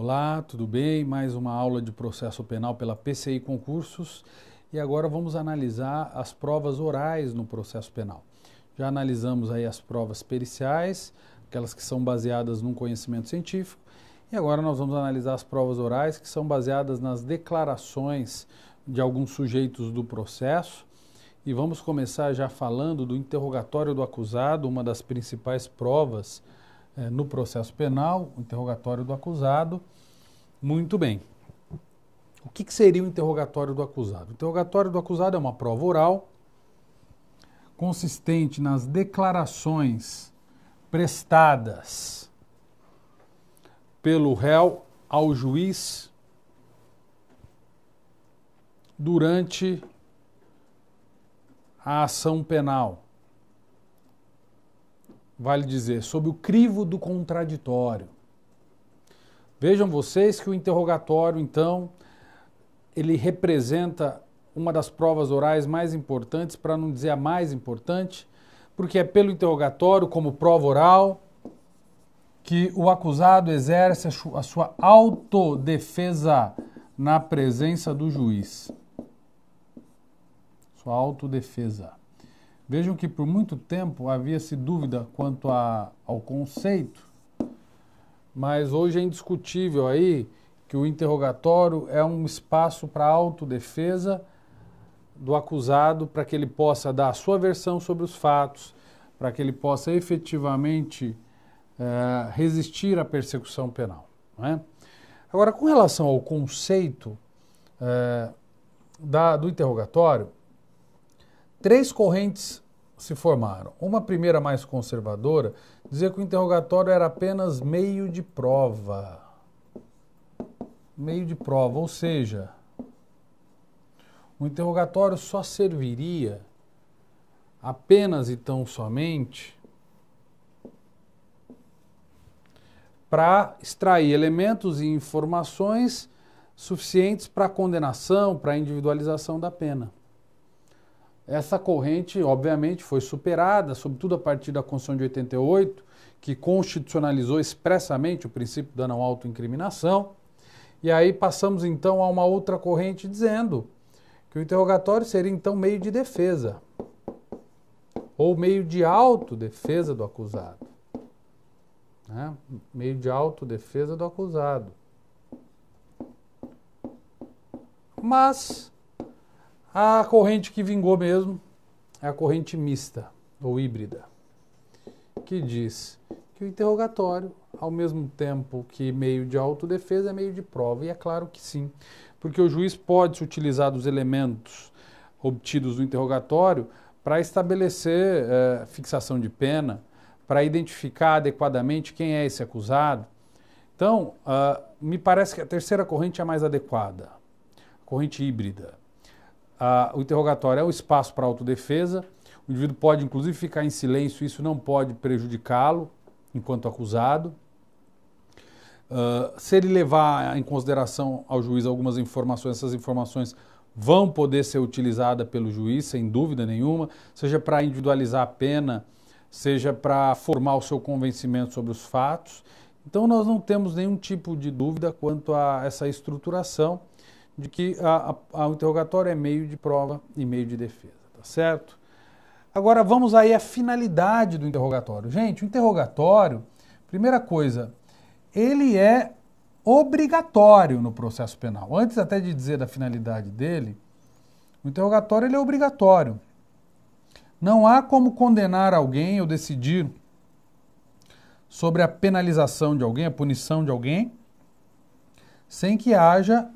Olá, tudo bem? Mais uma aula de processo penal pela PCI Concursos e agora vamos analisar as provas orais no processo penal. Já analisamos aí as provas periciais, aquelas que são baseadas num conhecimento científico, e agora nós vamos analisar as provas orais que são baseadas nas declarações de alguns sujeitos do processo. E vamos começar já falando do interrogatório do acusado, uma das principais provas eh, no processo penal, o interrogatório do acusado. Muito bem. O que, que seria o interrogatório do acusado? O interrogatório do acusado é uma prova oral consistente nas declarações prestadas pelo réu ao juiz durante a ação penal. Vale dizer, sob o crivo do contraditório. Vejam vocês que o interrogatório, então, ele representa uma das provas orais mais importantes, para não dizer a mais importante, porque é pelo interrogatório, como prova oral, que o acusado exerce a sua autodefesa na presença do juiz. Sua autodefesa. Vejam que por muito tempo havia-se dúvida quanto a, ao conceito mas hoje é indiscutível aí que o interrogatório é um espaço para autodefesa do acusado, para que ele possa dar a sua versão sobre os fatos, para que ele possa efetivamente é, resistir à persecução penal. É? Agora, com relação ao conceito é, da, do interrogatório, três correntes se formaram. Uma primeira mais conservadora dizia que o interrogatório era apenas meio de prova. Meio de prova, ou seja, o interrogatório só serviria apenas e tão somente para extrair elementos e informações suficientes para a condenação, para a individualização da pena. Essa corrente, obviamente, foi superada, sobretudo a partir da Constituição de 88, que constitucionalizou expressamente o princípio da não autoincriminação. E aí passamos então a uma outra corrente dizendo que o interrogatório seria então meio de defesa ou meio de autodefesa do acusado. Né? Meio de autodefesa do acusado. Mas a corrente que vingou mesmo é a corrente mista ou híbrida, que diz que o interrogatório, ao mesmo tempo que meio de autodefesa, é meio de prova. E é claro que sim, porque o juiz pode se utilizar dos elementos obtidos no interrogatório para estabelecer eh, fixação de pena, para identificar adequadamente quem é esse acusado. Então, uh, me parece que a terceira corrente é a mais adequada, corrente híbrida. Ah, o interrogatório é um espaço para autodefesa. O indivíduo pode, inclusive, ficar em silêncio, isso não pode prejudicá-lo enquanto acusado. Uh, se ele levar em consideração ao juiz algumas informações, essas informações vão poder ser utilizadas pelo juiz, sem dúvida nenhuma, seja para individualizar a pena, seja para formar o seu convencimento sobre os fatos. Então, nós não temos nenhum tipo de dúvida quanto a essa estruturação de que a, a, a, o interrogatório é meio de prova e meio de defesa, tá certo? Agora vamos aí à finalidade do interrogatório. Gente, o interrogatório, primeira coisa, ele é obrigatório no processo penal. Antes até de dizer da finalidade dele, o interrogatório ele é obrigatório. Não há como condenar alguém ou decidir sobre a penalização de alguém, a punição de alguém, sem que haja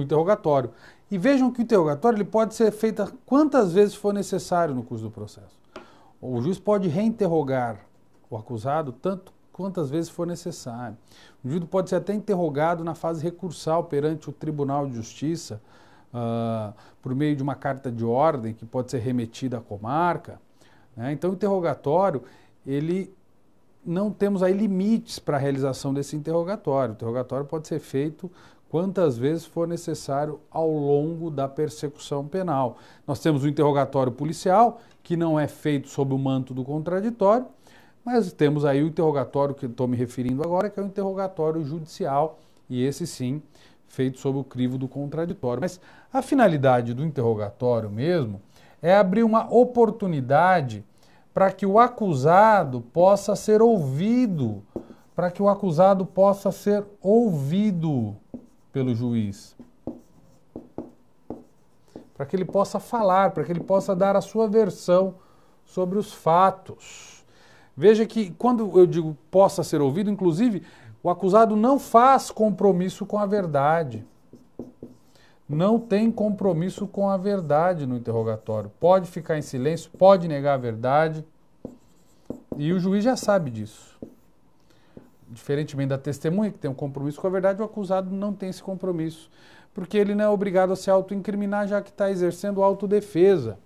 o interrogatório. E vejam que o interrogatório ele pode ser feito quantas vezes for necessário no curso do processo. O juiz pode reinterrogar o acusado tanto quantas vezes for necessário. O indivíduo pode ser até interrogado na fase recursal perante o Tribunal de Justiça, uh, por meio de uma carta de ordem que pode ser remetida à comarca. Né? Então, o interrogatório ele não temos aí limites para a realização desse interrogatório. O interrogatório pode ser feito quantas vezes for necessário ao longo da persecução penal. Nós temos o interrogatório policial, que não é feito sob o manto do contraditório, mas temos aí o interrogatório que estou me referindo agora, que é o interrogatório judicial, e esse sim, feito sob o crivo do contraditório. Mas a finalidade do interrogatório mesmo é abrir uma oportunidade para que o acusado possa ser ouvido, para que o acusado possa ser ouvido pelo juiz. Para que ele possa falar, para que ele possa dar a sua versão sobre os fatos. Veja que quando eu digo possa ser ouvido, inclusive, o acusado não faz compromisso com a verdade não tem compromisso com a verdade no interrogatório. Pode ficar em silêncio, pode negar a verdade. E o juiz já sabe disso. Diferentemente da testemunha, que tem um compromisso com a verdade, o acusado não tem esse compromisso. Porque ele não é obrigado a se autoincriminar, já que está exercendo autodefesa.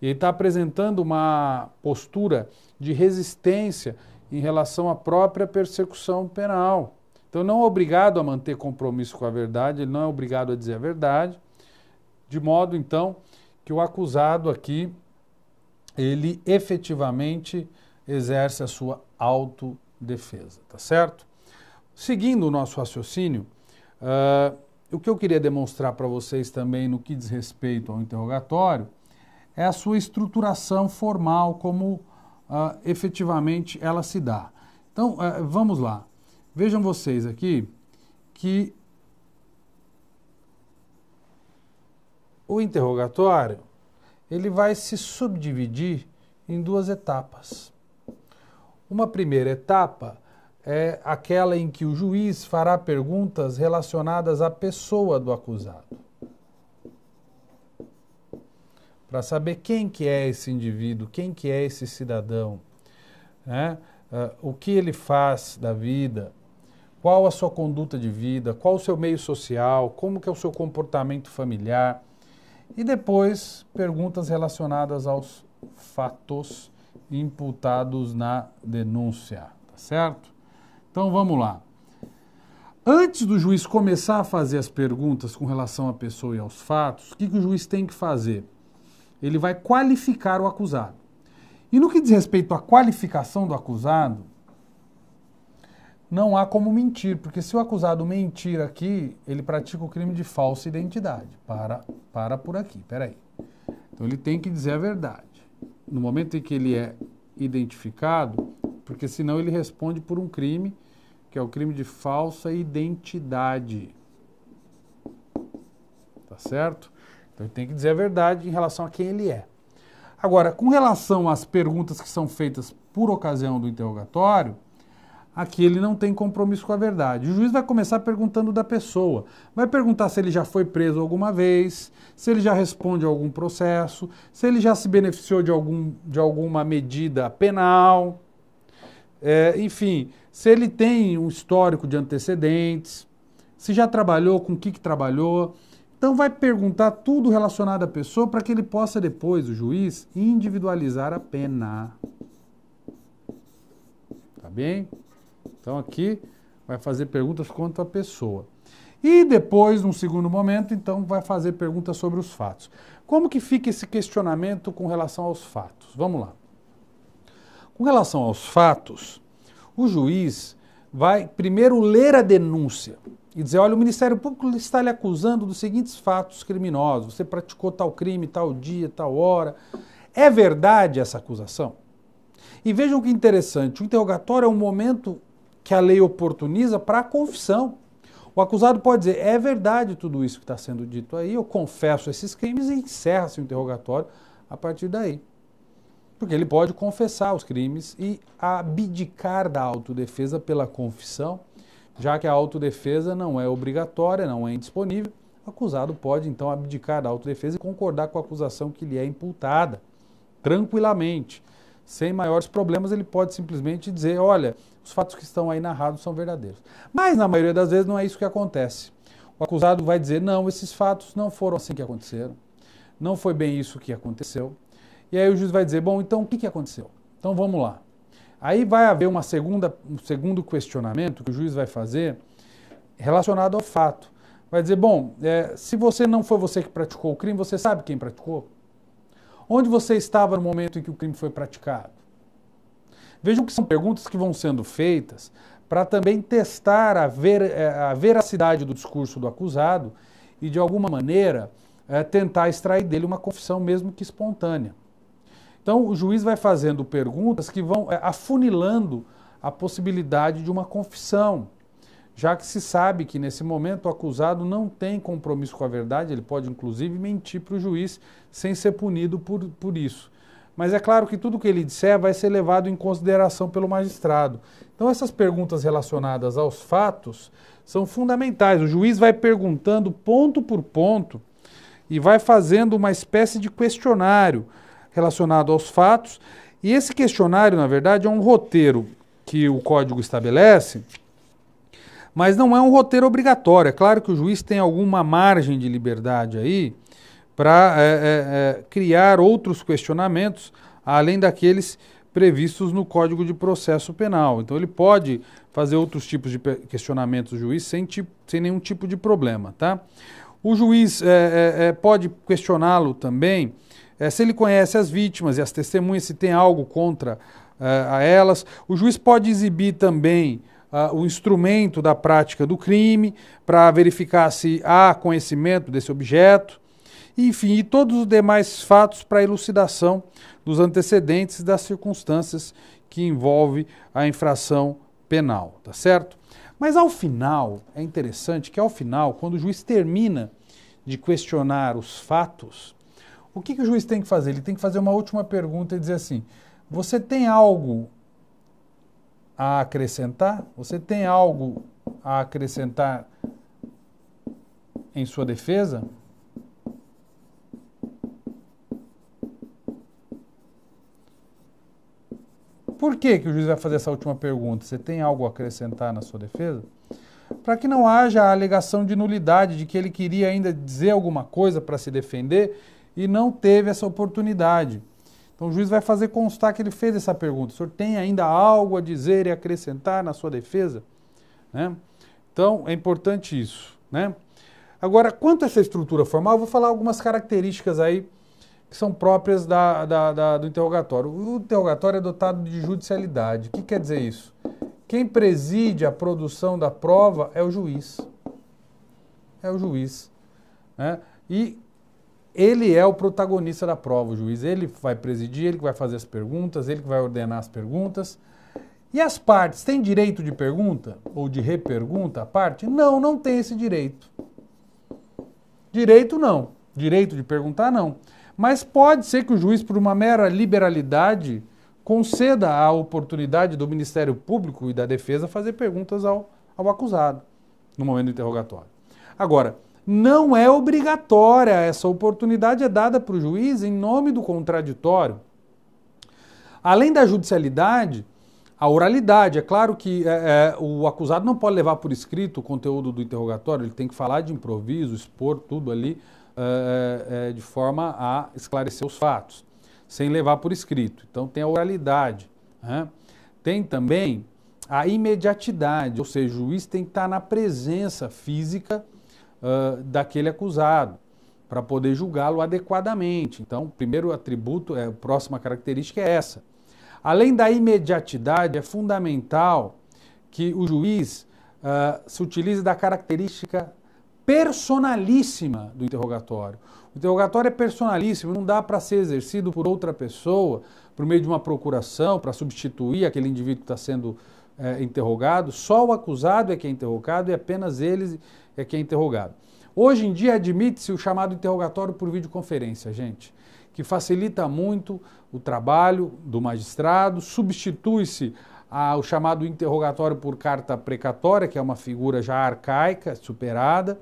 E ele está apresentando uma postura de resistência em relação à própria persecução penal. Então, não é obrigado a manter compromisso com a verdade, ele não é obrigado a dizer a verdade, de modo, então, que o acusado aqui, ele efetivamente exerce a sua autodefesa, tá certo? Seguindo o nosso raciocínio, uh, o que eu queria demonstrar para vocês também no que diz respeito ao interrogatório é a sua estruturação formal, como uh, efetivamente ela se dá. Então, uh, vamos lá. Vejam vocês aqui que o interrogatório ele vai se subdividir em duas etapas. Uma primeira etapa é aquela em que o juiz fará perguntas relacionadas à pessoa do acusado. Para saber quem que é esse indivíduo, quem que é esse cidadão, né? Uh, o que ele faz da vida, qual a sua conduta de vida, qual o seu meio social, como que é o seu comportamento familiar. E depois, perguntas relacionadas aos fatos imputados na denúncia, tá certo? Então vamos lá. Antes do juiz começar a fazer as perguntas com relação à pessoa e aos fatos, o que, que, o juiz tem que fazer? Ele vai qualificar o acusado. E no que diz respeito à qualificação do acusado, não há como mentir, porque se o acusado mentir aqui, ele pratica o crime de falsa identidade. Para, para por aqui, peraí. Então ele tem que dizer a verdade. No momento em que ele é identificado, porque senão ele responde por um crime, que é o crime de falsa identidade. Tá certo? Então ele tem que dizer a verdade em relação a quem ele é. Agora, com relação às perguntas que são feitas por ocasião do interrogatório, Aqui ele não tem compromisso com a verdade. O juiz vai começar perguntando da pessoa. Vai perguntar se ele já foi preso alguma vez, se ele já responde a algum processo, se ele já se beneficiou de, algum, de alguma medida penal. É, enfim, se ele tem um histórico de antecedentes, se já trabalhou, com o que, que trabalhou. Então vai perguntar tudo relacionado à pessoa para que ele possa depois, o juiz, individualizar a pena. Tá bem? Então aqui vai fazer perguntas quanto à pessoa. E depois, num segundo momento, então vai fazer perguntas sobre os fatos. Como que fica esse questionamento com relação aos fatos? Vamos lá. Com relação aos fatos, o juiz vai primeiro ler a denúncia e dizer: olha, o Ministério Público está lhe acusando dos seguintes fatos criminosos. Você praticou tal crime, tal dia, tal hora. É verdade essa acusação? E vejam que interessante: o interrogatório é um momento que a lei oportuniza para a confissão. O acusado pode dizer: é verdade tudo isso que está sendo dito aí, eu confesso esses crimes e encerra-se o interrogatório a partir daí. Porque ele pode confessar os crimes e abdicar da autodefesa pela confissão, já que a autodefesa não é obrigatória, não é indisponível. O acusado pode então abdicar da autodefesa e concordar com a acusação que lhe é imputada, tranquilamente, sem maiores problemas. Ele pode simplesmente dizer: olha, os fatos que estão aí narrados são verdadeiros. Mas, na maioria das vezes, não é isso que acontece. O acusado vai dizer: não, esses fatos não foram assim que aconteceram, não foi bem isso que aconteceu. E aí o juiz vai dizer: bom, então o que, que aconteceu? Então vamos lá. Aí vai haver uma segunda, um segundo questionamento que o juiz vai fazer relacionado ao fato. Vai dizer: bom, é, se você não foi você que praticou o crime, você sabe quem praticou? Onde você estava no momento em que o crime foi praticado? Vejam que são perguntas que vão sendo feitas para também testar a, ver, eh, a veracidade do discurso do acusado e, de alguma maneira, é, tentar extrair dele uma confissão, mesmo que espontânea. Então, o juiz vai fazendo perguntas que vão eh, afunilando a possibilidade de uma confissão, já que se sabe que, nesse momento, o acusado não tem compromisso com a verdade, ele pode, inclusive, mentir para o juiz sem ser punido por, por isso. Mas é claro que tudo que ele disser vai ser levado em consideração pelo magistrado. Então, essas perguntas relacionadas aos fatos são fundamentais. O juiz vai perguntando ponto por ponto e vai fazendo uma espécie de questionário relacionado aos fatos. E esse questionário, na verdade, é um roteiro que o código estabelece, mas não é um roteiro obrigatório. É claro que o juiz tem alguma margem de liberdade aí para é, é, é, criar outros questionamentos além daqueles previstos no Código de Processo Penal. Então ele pode fazer outros tipos de questionamentos do juiz sem, sem nenhum tipo de problema, tá? O juiz é, é, é pode questioná-lo também se ele conhece as vítimas e as testemunhas, se tem algo contra a elas. O juiz pode exibir também Uh, o instrumento da prática do crime para verificar se há conhecimento desse objeto enfim, e todos os demais fatos para elucidação dos antecedentes e das circunstâncias que envolve a infração penal, tá certo? Mas ao final, é interessante que ao final, quando o juiz termina de questionar os fatos, o que, que o juiz tem que fazer? Ele tem que fazer uma última pergunta e dizer assim: você tem algo a acrescentar? Você tem algo a acrescentar em sua defesa? por que, que o juiz vai fazer essa última pergunta? Você tem algo a acrescentar na sua defesa? Para que não haja a alegação de nulidade, de que ele queria ainda dizer alguma coisa para se defender e não teve essa oportunidade. Então o juiz vai fazer constar que ele fez essa pergunta. O senhor tem ainda algo a dizer e acrescentar na sua defesa? Né? Então é importante isso. Né? Agora, quanto a essa estrutura formal, eu vou falar algumas características aí que são próprias da, da, da, do interrogatório. O interrogatório é dotado de judicialidade. O que quer dizer isso? Quem preside a produção da prova é o juiz. É o juiz. Né? E ele é o protagonista da prova, o juiz. Ele vai presidir, ele que vai fazer as perguntas, ele que vai ordenar as perguntas. E as partes têm direito de pergunta ou de repergunta a parte? Não, não tem esse direito. Direito não. Direito de perguntar não. Mas pode ser que o juiz, por uma mera liberalidade, conceda a oportunidade do Ministério Público e da Defesa fazer perguntas ao, ao acusado no momento do interrogatório. Agora, não é obrigatória essa oportunidade, é dada para o juiz em nome do contraditório. Além da judicialidade, a oralidade. É claro que é, é, o acusado não pode levar por escrito o conteúdo do interrogatório, ele tem que falar de improviso, expor tudo ali eh, eh, eh, de forma a esclarecer os fatos, sem levar por escrito. Então tem a oralidade. Né? Tem também a imediatidade, ou seja, o juiz tem que estar na presença física uh, daquele acusado para poder julgá-lo adequadamente. Então, o primeiro atributo, é, a próxima característica é essa. Além da imediatidade, é fundamental que o juiz uh, se utilize da característica personalíssima do interrogatório. O interrogatório é personalíssimo, não dá para ser exercido por outra pessoa, por meio de uma procuração, para substituir aquele indivíduo que está sendo é, interrogado. Só o acusado é que é interrogado e apenas ele é que é interrogado. Hoje em dia admite-se o chamado interrogatório por videoconferência, gente, que facilita muito o trabalho do magistrado, substitui-se o chamado interrogatório por carta precatória, que é uma figura já arcaica, superada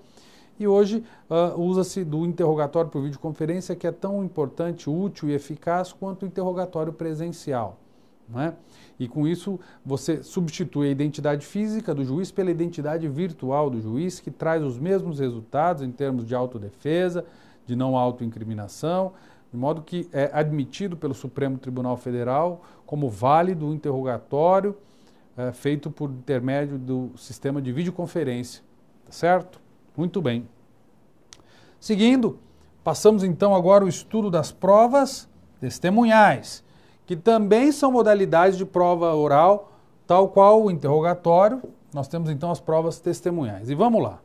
e hoje uh, usa-se do interrogatório por videoconferência, que é tão importante, útil e eficaz quanto o interrogatório presencial. né? E com isso você substitui a identidade física do juiz pela identidade virtual do juiz, que traz os mesmos resultados em termos de autodefesa, de não autoincriminação, de modo que é admitido pelo Supremo Tribunal Federal como válido o interrogatório é, feito por intermédio do sistema de videoconferência, tá certo? Muito bem. Seguindo, passamos então agora o estudo das provas testemunhais, que também são modalidades de prova oral, tal qual o interrogatório. Nós temos então as provas testemunhais. E vamos lá.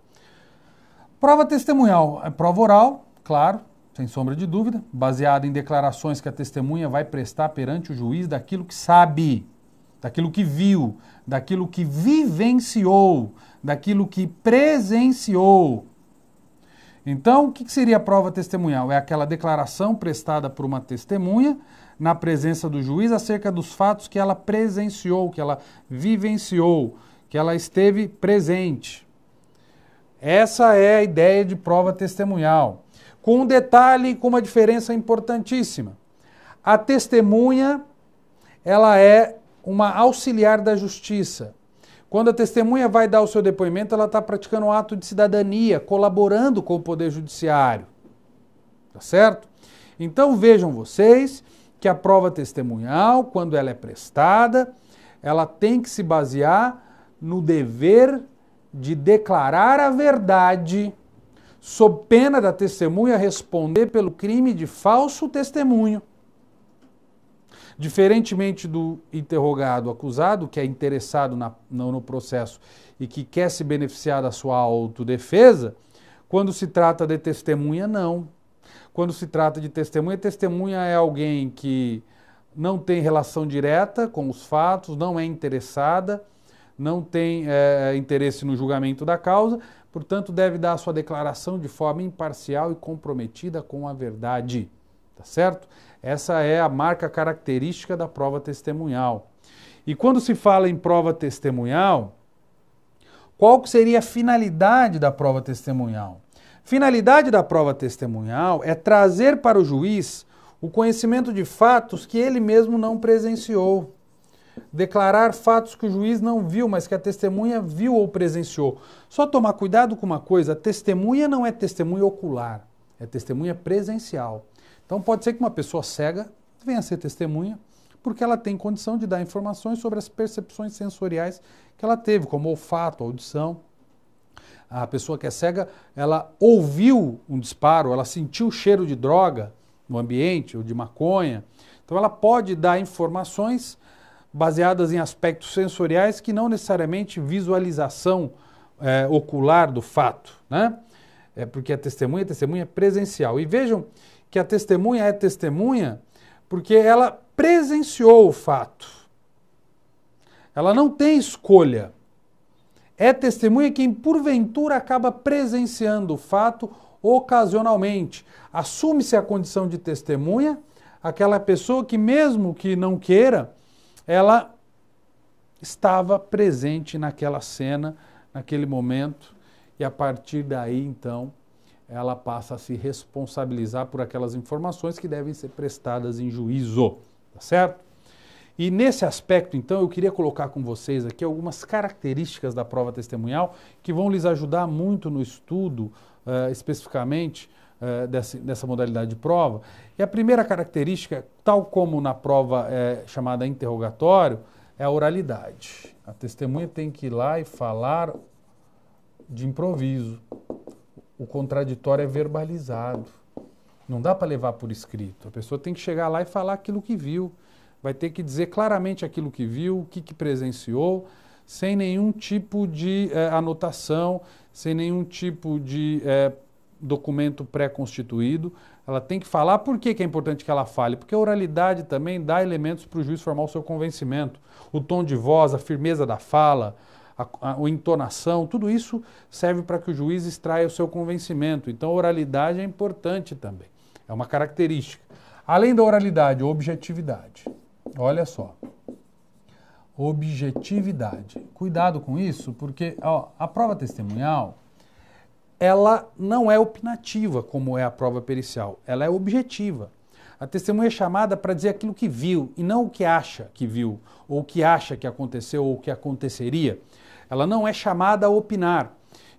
Prova testemunhal é prova oral, claro, sem sombra de dúvida, baseada em declarações que a testemunha vai prestar perante o juiz daquilo que sabe daquilo que viu, daquilo que vivenciou, daquilo que presenciou. Então, o que seria a prova testemunhal? É aquela declaração prestada por uma testemunha na presença do juiz acerca dos fatos que ela presenciou, que ela vivenciou, que ela esteve presente. Essa é a ideia de prova testemunhal. Com um detalhe, com uma diferença importantíssima. A testemunha, ela é uma auxiliar da justiça. Quando a testemunha vai dar o seu depoimento, ela está praticando um ato de cidadania, colaborando com o Poder Judiciário. Tá certo? Então vejam vocês que a prova testemunhal, quando ela é prestada, ela tem que se basear no dever de declarar a verdade, sob pena da testemunha responder pelo crime de falso testemunho. Diferentemente do interrogado acusado, que é interessado na, no, no processo e que quer se beneficiar da sua autodefesa, quando se trata de testemunha, não. Quando se trata de testemunha, testemunha é alguém que não tem relação direta com os fatos, não é interessada, não tem é, é interesse no julgamento da causa, portanto, deve dar a sua declaração de forma imparcial e comprometida com a verdade. Tá certo? Essa é a marca característica da prova testemunhal. E quando se fala em prova testemunhal, qual seria a finalidade da prova testemunhal? Finalidade da prova testemunhal é trazer para o juiz o conhecimento de fatos que ele mesmo não presenciou. Declarar fatos que o juiz não viu, mas que a testemunha viu ou presenciou. Só tomar cuidado com uma coisa: a testemunha não é testemunha ocular, é testemunha presencial. Então pode ser que uma pessoa cega venha a ser testemunha, porque ela tem condição de dar informações sobre as percepções sensoriais que ela teve, como olfato, audição. A pessoa que é cega, ela ouviu um disparo, ela sentiu o cheiro de droga no ambiente ou de maconha. Então ela pode dar informações baseadas em aspectos sensoriais que não necessariamente visualização é, ocular do fato, né? É porque a testemunha, a testemunha é presencial. E vejam que a testemunha é testemunha porque ela presenciou o fato. Ela não tem escolha. É testemunha quem porventura acaba presenciando o fato ocasionalmente. Assume-se a condição de testemunha aquela pessoa que, mesmo que não queira, ela estava presente naquela cena, naquele momento, e a partir daí, então, ela passa a se responsabilizar por aquelas informações que devem ser prestadas em juízo, tá certo? E nesse aspecto, então, eu queria colocar com vocês aqui algumas características da prova testemunhal que vão lhes ajudar muito no estudo, uh, especificamente, uh, eh, dessa, dessa, modalidade de prova. E a primeira característica, tal como na prova eh, chamada interrogatório, é a oralidade. A testemunha tem que ir lá e falar de improviso, o contraditório é verbalizado. Não dá para levar por escrito. A pessoa tem que chegar lá e falar aquilo que viu. Vai ter que dizer claramente aquilo que viu, o que, que presenciou, sem nenhum tipo de eh, anotação, sem nenhum tipo de eh, documento pré-constituído. Ela tem que falar por que, que é importante que ela fale, porque a oralidade também dá elementos para o juiz formar o seu convencimento. O tom de voz, a firmeza da fala, a, a, a entonação, tudo isso serve para que o juiz extraia o seu convencimento. Então, oralidade é importante também, é uma característica. Além da oralidade, objetividade. Olha só. Objetividade. Cuidado com isso, porque ó, a prova testemunhal ela não é opinativa, como é a prova pericial, ela é objetiva. A testemunha é chamada para dizer aquilo que viu e não o que acha que viu, ou o que acha que aconteceu ou o que aconteceria. Ela não é chamada a opinar.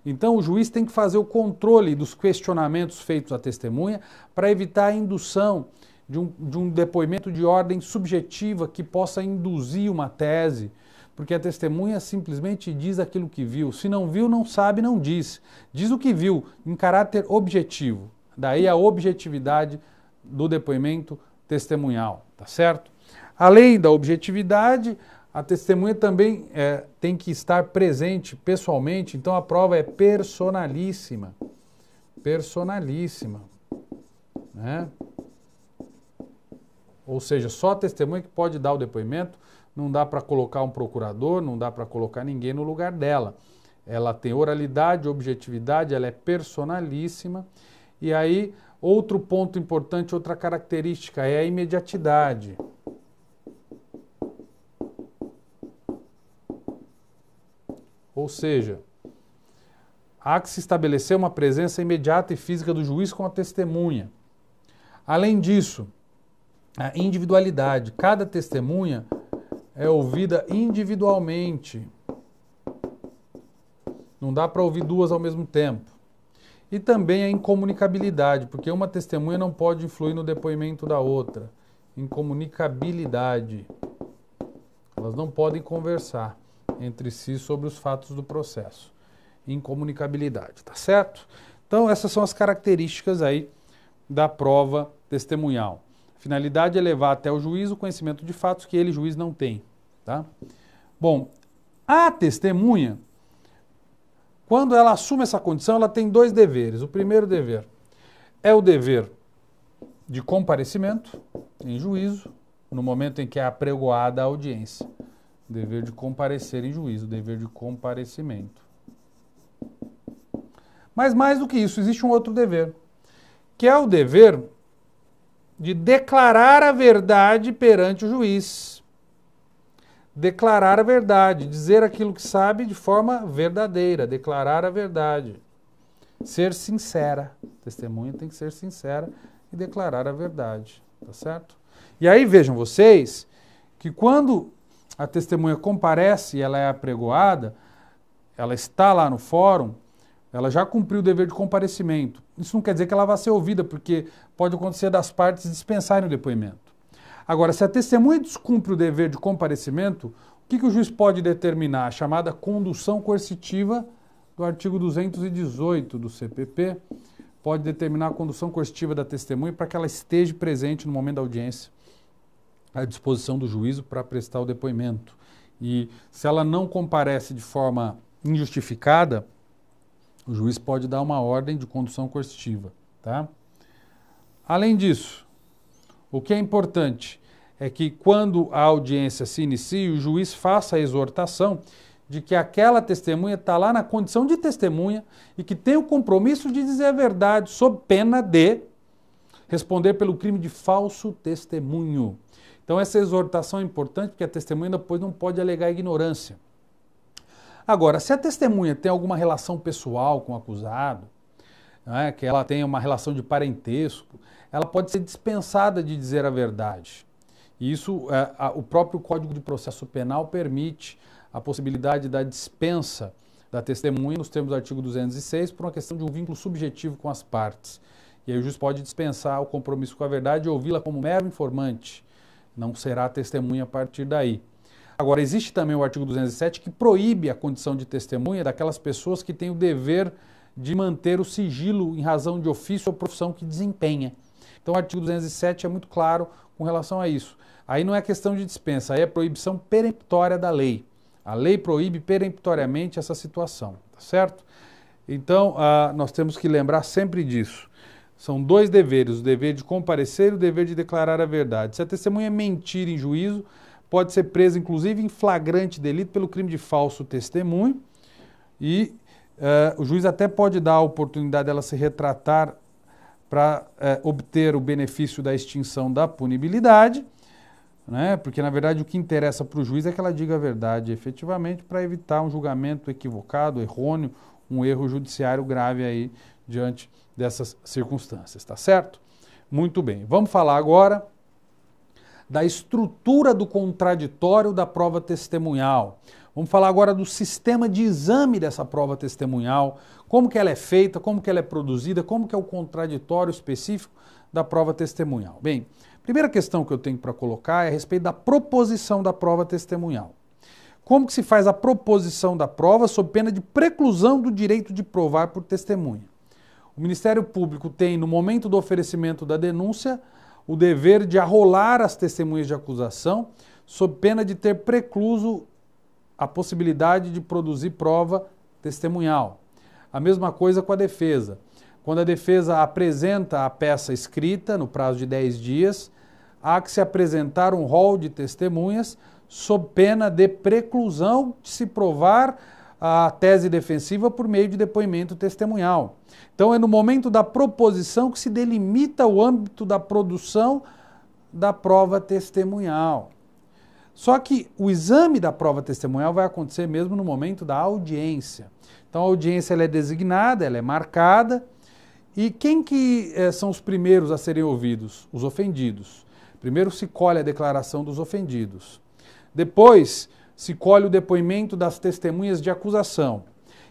Então, o juiz tem que fazer o controle dos questionamentos feitos à testemunha para evitar a indução de um, de um depoimento de ordem subjetiva que possa induzir uma tese, porque a testemunha simplesmente diz aquilo que viu. Se não viu, não sabe, não diz. Diz o que viu, em caráter objetivo. Daí a objetividade do depoimento testemunhal, tá certo? Além da objetividade, a testemunha também é, tem que estar presente pessoalmente, então a prova é personalíssima. Personalíssima. Né? Ou seja, só a testemunha que pode dar o depoimento, não dá para colocar um procurador, não dá para colocar ninguém no lugar dela. Ela tem oralidade, objetividade, ela é personalíssima. E aí, outro ponto importante, outra característica é a imediatidade. Ou seja, há que se estabelecer uma presença imediata e física do juiz com a testemunha. Além disso, a individualidade. Cada testemunha é ouvida individualmente. Não dá para ouvir duas ao mesmo tempo. E também a incomunicabilidade, porque uma testemunha não pode influir no depoimento da outra. Incomunicabilidade. Elas não podem conversar entre si sobre os fatos do processo. Incomunicabilidade, tá certo? Então, essas são as características aí da prova testemunhal. Finalidade é levar até o juiz o conhecimento de fatos que ele, juiz, não tem. Tá? Bom, a testemunha, quando ela assume essa condição, ela tem dois deveres. O primeiro dever é o dever de comparecimento em juízo, no momento em que é apregoada a audiência. Dever de comparecer em juízo, dever de comparecimento. Mas mais do que isso, existe um outro dever, que é o dever de declarar a verdade perante o juiz. Declarar a verdade, dizer aquilo que sabe de forma verdadeira, declarar a verdade. Ser sincera. Testemunha tem que ser sincera e declarar a verdade, tá certo? E aí vejam vocês que quando a testemunha comparece, ela é apregoada, ela está lá no fórum, ela já cumpriu o dever de comparecimento. Isso não quer dizer que ela vá ser ouvida, porque pode acontecer das partes dispensarem o depoimento. Agora, se a testemunha descumpre o dever de comparecimento, o que, que o juiz pode determinar? A chamada condução coercitiva do artigo 218 do CPP pode determinar a condução coercitiva da testemunha para que ela esteja presente no momento da audiência à disposição do juízo para prestar o depoimento. E se ela não comparece de forma injustificada, o juiz pode dar uma ordem de condução coercitiva. Tá? Além disso, o que é importante é que quando a audiência se inicie o juiz faça a exortação de que aquela testemunha está lá na condição de testemunha e que tem o compromisso de dizer a verdade, sob pena de responder pelo crime de falso testemunho. Então essa exortação é importante porque a testemunha depois não pode alegar ignorância. Agora, se a testemunha tem alguma relação pessoal com o acusado, né, que ela tenha uma relação de parentesco, ela pode ser dispensada de dizer a verdade. E isso, é, a, o próprio Código de Processo Penal permite a possibilidade da dispensa da testemunha nos termos do artigo 206 por uma questão de um vínculo subjetivo com as partes. E aí o juiz pode dispensar o compromisso com a verdade e ouvi-la como mero informante, não será testemunha a partir daí. Agora, existe também o artigo 207 que proíbe a condição de testemunha daquelas pessoas que têm o dever de manter o sigilo em razão de ofício ou profissão que desempenha. Então, o artigo 207 é muito claro com relação a isso. Aí não é questão de dispensa, aí é proibição peremptória da lei. A lei proíbe peremptoriamente essa situação, tá certo? Então, ah, nós temos que lembrar sempre disso. São dois deveres, o dever de comparecer e o dever de declarar a verdade. Se a testemunha mentir em juízo, pode ser presa, inclusive, em flagrante delito pelo crime de falso testemunho. E uh, o juiz até pode dar a oportunidade dela se retratar para uh, eh, obter o benefício da extinção da punibilidade, né? porque, na verdade, o que interessa para o juiz é que ela diga a verdade efetivamente para evitar um julgamento equivocado, errôneo, um erro judiciário grave aí diante dessas circunstâncias, tá certo? Muito bem. Vamos falar agora da estrutura do contraditório da prova testemunhal. Vamos falar agora do sistema de exame dessa prova testemunhal, como que ela é feita, como que ela é produzida, como que é o contraditório específico da prova testemunhal. Bem, primeira questão que eu tenho para colocar é a respeito da proposição da prova testemunhal. Como que se faz a proposição da prova sob pena de preclusão do direito de provar por testemunha? O Ministério Público tem, no momento do oferecimento da denúncia, o dever de arrolar as testemunhas de acusação, sob pena de ter precluso a possibilidade de produzir prova testemunhal. A mesma coisa com a defesa. Quando a defesa apresenta a peça escrita, no prazo de 10 dias, há que se apresentar um rol de testemunhas sob pena de preclusão de se provar a tese defensiva por meio de depoimento testemunhal. Então, é no momento da proposição que se delimita o âmbito da produção da prova testemunhal. Só que o exame da prova testemunhal vai acontecer mesmo no momento da audiência. Então, a audiência ela é designada, ela é marcada. E quem que eh, são os primeiros a serem ouvidos? Os ofendidos. Primeiro se colhe a declaração dos ofendidos. Depois se colhe o depoimento das testemunhas de acusação.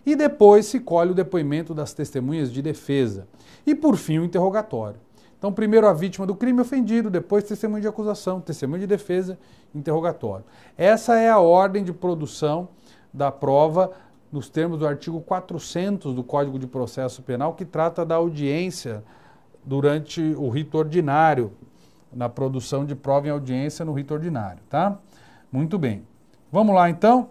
E depois se colhe o depoimento das testemunhas de defesa. E por fim, o interrogatório. Então, primeiro a vítima do crime ofendido, depois testemunha de acusação, testemunha de defesa, interrogatório. Essa é a ordem de produção da prova nos termos do artigo 400 do Código de Processo Penal, que trata da audiência durante o rito ordinário, na produção de prova em audiência no rito ordinário, tá? Muito bem. Vamos lá então.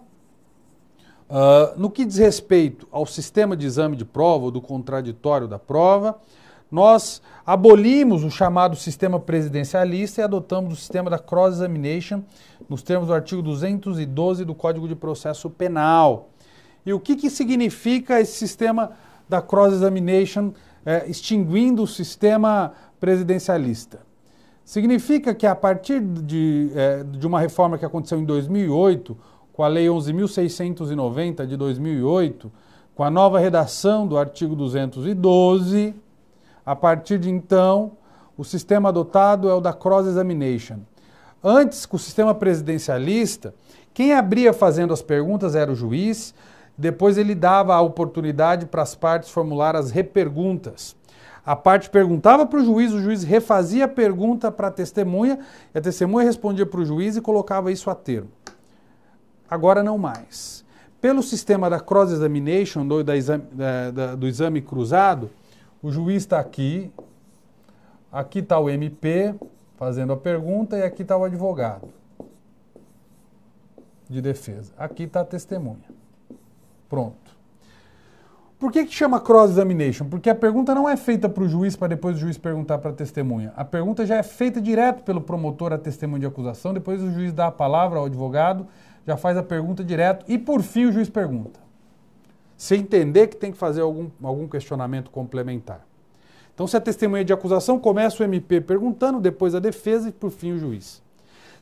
Uh, no que diz respeito ao sistema de exame de prova, ou do contraditório da prova, nós abolimos o chamado sistema presidencialista e adotamos o sistema da cross-examination nos termos do artigo 212 do Código de Processo Penal. E o que, que significa esse sistema da cross-examination, eh, extinguindo o sistema presidencialista? Significa que a partir de, é, de uma reforma que aconteceu em 2008, com a Lei 11.690 de 2008, com a nova redação do artigo 212, a partir de então, o sistema adotado é o da cross-examination. Antes, com o sistema presidencialista, quem abria fazendo as perguntas era o juiz, depois ele dava a oportunidade para as partes formular as reperguntas. A parte perguntava para o juiz, o juiz refazia a pergunta para a testemunha, e a testemunha respondia para o juiz e colocava isso a termo. Agora não mais. Pelo sistema da cross-examination, do, do exame cruzado, o juiz está aqui, aqui está o MP fazendo a pergunta e aqui está o advogado de defesa. Aqui está a testemunha. Pronto. Por que, que chama cross-examination? Porque a pergunta não é feita para o juiz para depois o juiz perguntar para a testemunha. A pergunta já é feita direto pelo promotor à testemunha de acusação, depois o juiz dá a palavra ao advogado, já faz a pergunta direto e, por fim, o juiz pergunta. sem entender que tem que fazer algum, algum questionamento complementar. Então, se a testemunha de acusação começa o MP perguntando, depois a defesa e, por fim, o juiz.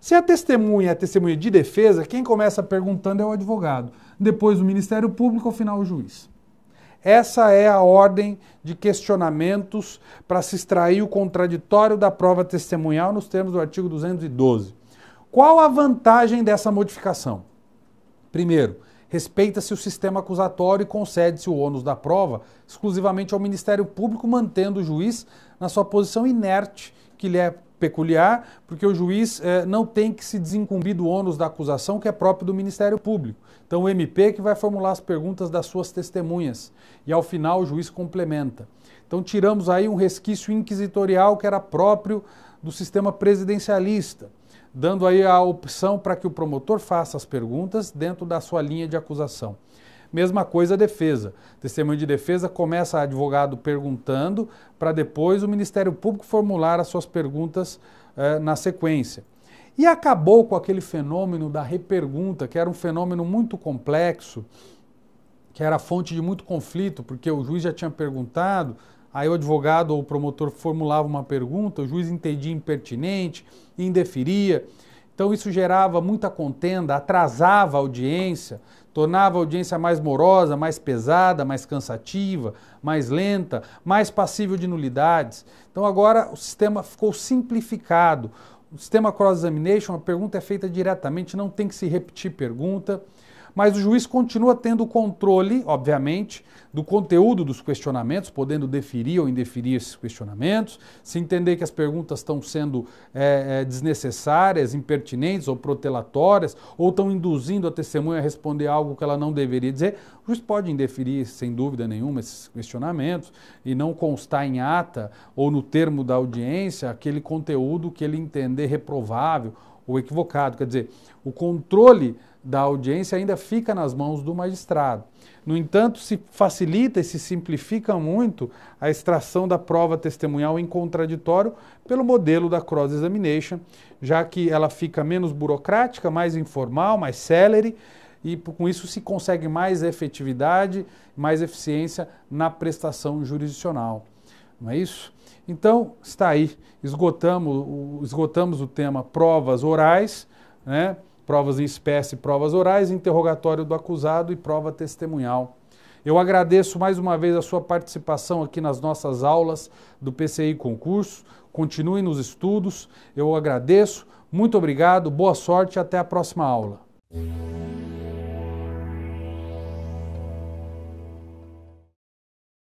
Se a testemunha é a testemunha de defesa, quem começa perguntando é o advogado, depois o Ministério Público, ao final o juiz. Essa é a ordem de questionamentos para se extrair o contraditório da prova testemunhal nos termos do artigo 212. Qual a vantagem dessa modificação? Primeiro, respeita-se o sistema acusatório e concede-se o ônus da prova exclusivamente ao Ministério Público, mantendo o juiz na sua posição inerte que lhe é peculiar, porque o juiz eh, não tem que se desincumbir do ônus da acusação, que é próprio do Ministério Público. Então, o MP que vai formular as perguntas das suas testemunhas e, ao final, o juiz complementa. Então, tiramos aí um resquício inquisitorial que era próprio do sistema presidencialista, dando aí a opção para que o promotor faça as perguntas dentro da sua linha de acusação. Mesma coisa a defesa. Testemunho de defesa começa advogado perguntando, para depois o Ministério Público formular as suas perguntas eh, na sequência. E acabou com aquele fenômeno da repergunta, que era um fenômeno muito complexo, que era fonte de muito conflito, porque o juiz já tinha perguntado, aí o advogado ou o promotor formulava uma pergunta, o juiz entendia impertinente, indeferia. Então isso gerava muita contenda, atrasava a audiência, tornava a audiência mais morosa, mais pesada, mais cansativa, mais lenta, mais passível de nulidades. Então agora o sistema ficou simplificado. O sistema cross-examination, a pergunta é feita diretamente, não tem que se repetir pergunta mas o juiz continua tendo o controle, obviamente, do conteúdo dos questionamentos, podendo deferir ou indeferir esses questionamentos, se entender que as perguntas estão sendo é, é, desnecessárias, impertinentes ou protelatórias, ou estão induzindo a testemunha a responder algo que ela não deveria dizer, o juiz pode indeferir, sem dúvida nenhuma, esses questionamentos e não constar em ata ou no termo da audiência aquele conteúdo que ele entender reprovável ou equivocado. Quer dizer, o controle da audiência ainda fica nas mãos do magistrado. No entanto, se facilita e se simplifica muito a extração da prova testemunhal em contraditório pelo modelo da cross-examination, já que ela fica menos burocrática, mais informal, mais célere, e com isso se consegue mais efetividade, mais eficiência na prestação jurisdicional. Não é isso? Então, está aí. Esgotamos, esgotamos o tema provas orais, né? provas em espécie, provas orais, interrogatório do acusado e prova testemunhal. Eu agradeço mais uma vez a sua participação aqui nas nossas aulas do PCI Concurso. Continue nos estudos. Eu agradeço. Muito obrigado, boa sorte e até a próxima aula.